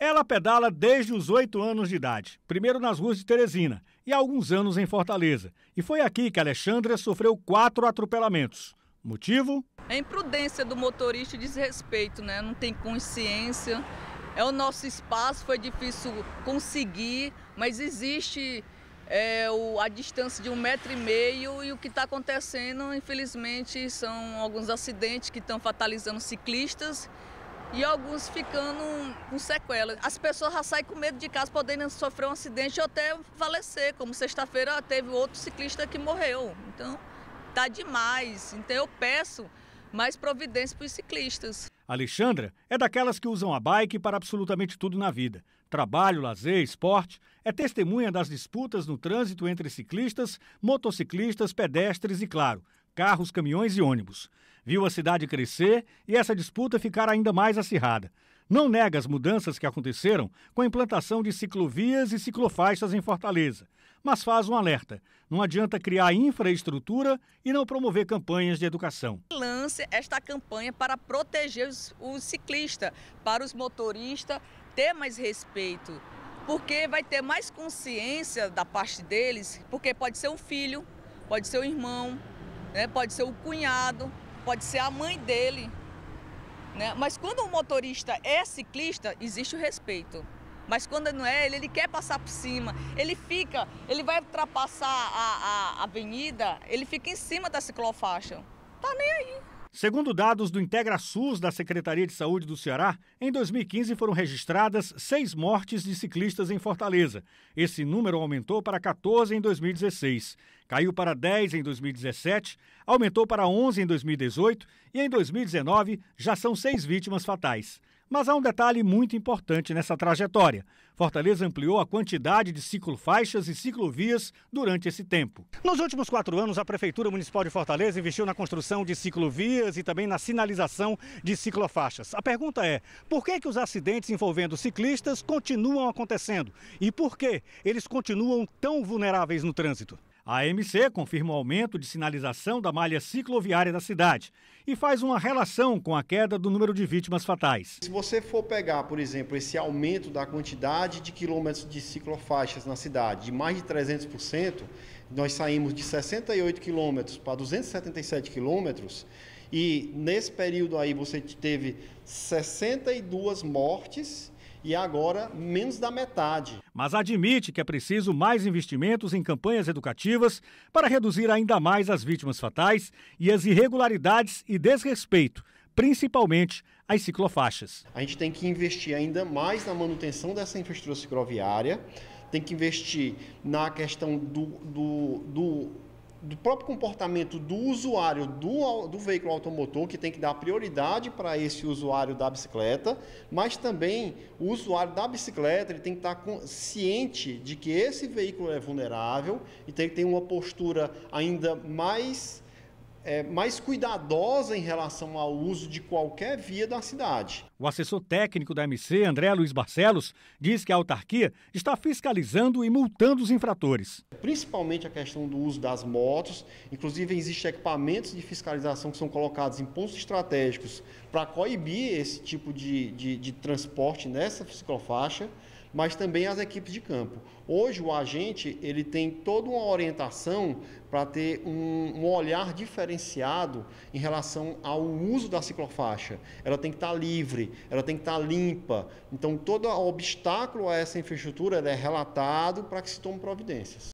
Ela pedala desde os oito anos de idade, primeiro nas ruas de Teresina e há alguns anos em Fortaleza. E foi aqui que Alexandra sofreu quatro atropelamentos. Motivo? A é imprudência do motorista e desrespeito, né? Não tem consciência. É o nosso espaço, foi difícil conseguir, mas existe é, o, a distância de um metro e meio e o que está acontecendo, infelizmente, são alguns acidentes que estão fatalizando ciclistas e alguns ficando com sequelas. As pessoas já saem com medo de casa, podendo sofrer um acidente ou até falecer, como sexta-feira teve outro ciclista que morreu. Então, tá demais. Então, eu peço mais providência para os ciclistas. Alexandra é daquelas que usam a bike para absolutamente tudo na vida. Trabalho, lazer, esporte. É testemunha das disputas no trânsito entre ciclistas, motociclistas, pedestres e, claro, carros, caminhões e ônibus. Viu a cidade crescer e essa disputa ficar ainda mais acirrada. Não nega as mudanças que aconteceram com a implantação de ciclovias e ciclofaixas em Fortaleza, mas faz um alerta. Não adianta criar infraestrutura e não promover campanhas de educação. Lance esta campanha para proteger os, ciclista, ciclistas, para os motoristas ter mais respeito porque vai ter mais consciência da parte deles, porque pode ser um filho, pode ser um irmão, né? pode ser o cunhado, pode ser a mãe dele. Né? Mas quando o motorista é ciclista, existe o respeito. Mas quando não é, ele, ele quer passar por cima, ele fica, ele vai ultrapassar a, a, a avenida, ele fica em cima da ciclofaixa. Tá nem aí. Segundo dados do IntegraSUS da Secretaria de Saúde do Ceará, em 2015 foram registradas seis mortes de ciclistas em Fortaleza. Esse número aumentou para 14 em 2016, caiu para 10 em 2017, aumentou para 11 em 2018 e em 2019 já são seis vítimas fatais. Mas há um detalhe muito importante nessa trajetória. Fortaleza ampliou a quantidade de ciclofaixas e ciclovias durante esse tempo. Nos últimos quatro anos, a Prefeitura Municipal de Fortaleza investiu na construção de ciclovias e também na sinalização de ciclofaixas. A pergunta é, por que, que os acidentes envolvendo ciclistas continuam acontecendo? E por que eles continuam tão vulneráveis no trânsito? A AMC confirma o aumento de sinalização da malha cicloviária da cidade e faz uma relação com a queda do número de vítimas fatais. Se você for pegar, por exemplo, esse aumento da quantidade de quilômetros de ciclofaixas na cidade de mais de 300%, nós saímos de 68 quilômetros para 277 quilômetros e nesse período aí você teve 62 mortes e agora menos da metade. Mas admite que é preciso mais investimentos em campanhas educativas para reduzir ainda mais as vítimas fatais e as irregularidades e desrespeito, principalmente as ciclofaixas. A gente tem que investir ainda mais na manutenção dessa infraestrutura cicloviária, tem que investir na questão do, do, do do próprio comportamento do usuário do, do veículo automotor, que tem que dar prioridade para esse usuário da bicicleta, mas também o usuário da bicicleta ele tem que estar tá ciente de que esse veículo é vulnerável e tem que ter uma postura ainda mais é, mais cuidadosa em relação ao uso de qualquer via da cidade. O assessor técnico da MC, André Luiz Barcelos, diz que a autarquia está fiscalizando e multando os infratores. Principalmente a questão do uso das motos, inclusive existem equipamentos de fiscalização que são colocados em pontos estratégicos para coibir esse tipo de, de, de transporte nessa ciclofaixa mas também as equipes de campo. Hoje o agente ele tem toda uma orientação para ter um, um, olhar diferenciado em relação ao uso da ciclofaixa. Ela tem que estar tá livre, ela tem que estar tá limpa. Então todo obstáculo a essa infraestrutura é relatado para que se tome providências.